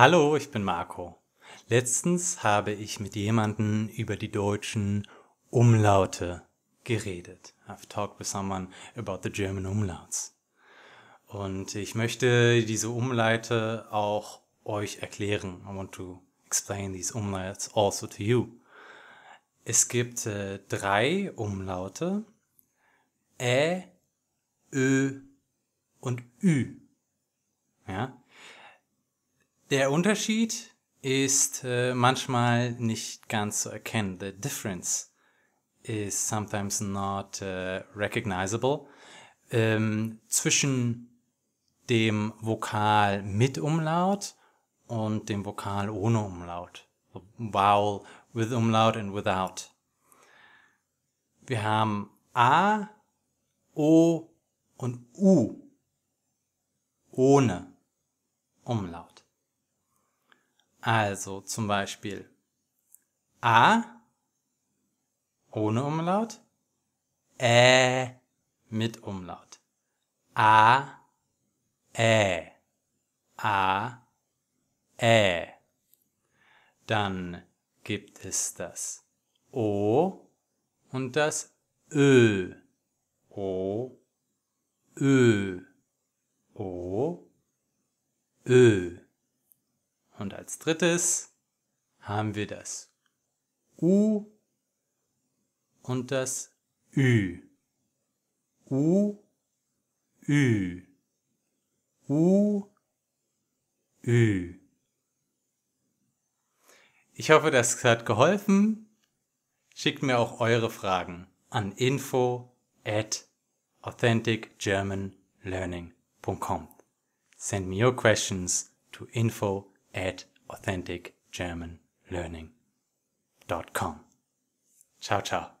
Hallo, ich bin Marco. Letztens habe ich mit jemandem über die deutschen Umlaute geredet. I've talked with someone about the German Umlauts. Und ich möchte diese Umleite auch euch erklären. I want to explain these umlauts also to you. Es gibt äh, drei Umlaute. Ä, Ö und Ü. Ja? Der Unterschied ist äh, manchmal nicht ganz zu erkennen. The difference is sometimes not uh, recognizable. Ähm, zwischen dem Vokal mit Umlaut und dem Vokal ohne Umlaut. The vowel with Umlaut and without. Wir haben A, O und U ohne Umlaut. Also zum Beispiel A ohne Umlaut, Ä mit Umlaut. A, Ä, A, Ä. Dann gibt es das O und das Ö. O, Ö, O, Ö. Und als drittes haben wir das U und das Ü. U, Ü. U, Ü. Ich hoffe, das hat geholfen. Schickt mir auch eure Fragen an info at authenticgermanlearning.com. Send me your questions to info at authenticgermanlearning.com. Ciao, ciao.